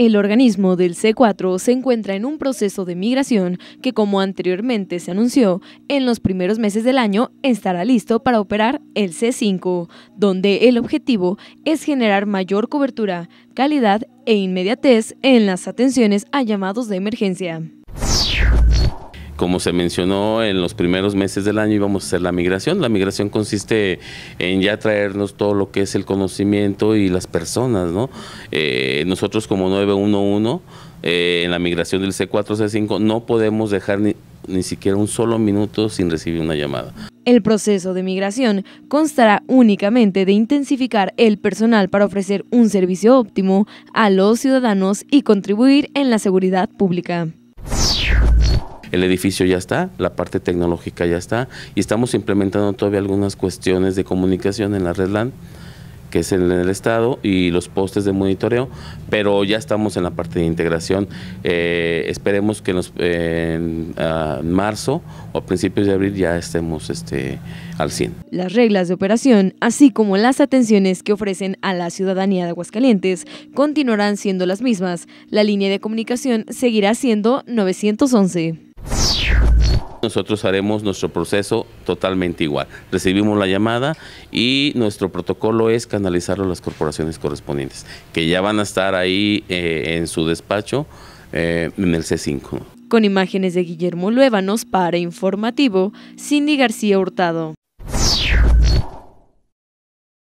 El organismo del C4 se encuentra en un proceso de migración que, como anteriormente se anunció, en los primeros meses del año estará listo para operar el C5, donde el objetivo es generar mayor cobertura, calidad e inmediatez en las atenciones a llamados de emergencia como se mencionó, en los primeros meses del año íbamos a hacer la migración. La migración consiste en ya traernos todo lo que es el conocimiento y las personas, ¿no? Eh, nosotros como 911, eh, en la migración del C4, C5, no podemos dejar ni, ni siquiera un solo minuto sin recibir una llamada. El proceso de migración constará únicamente de intensificar el personal para ofrecer un servicio óptimo a los ciudadanos y contribuir en la seguridad pública. El edificio ya está, la parte tecnológica ya está y estamos implementando todavía algunas cuestiones de comunicación en la red LAN que es en el estado, y los postes de monitoreo, pero ya estamos en la parte de integración. Eh, esperemos que en marzo o principios de abril ya estemos este, al 100. Las reglas de operación, así como las atenciones que ofrecen a la ciudadanía de Aguascalientes, continuarán siendo las mismas. La línea de comunicación seguirá siendo 911. Nosotros haremos nuestro proceso totalmente igual. Recibimos la llamada y nuestro protocolo es canalizarlo a las corporaciones correspondientes, que ya van a estar ahí eh, en su despacho eh, en el C5. Con imágenes de Guillermo Luévanos para Informativo, Cindy García Hurtado.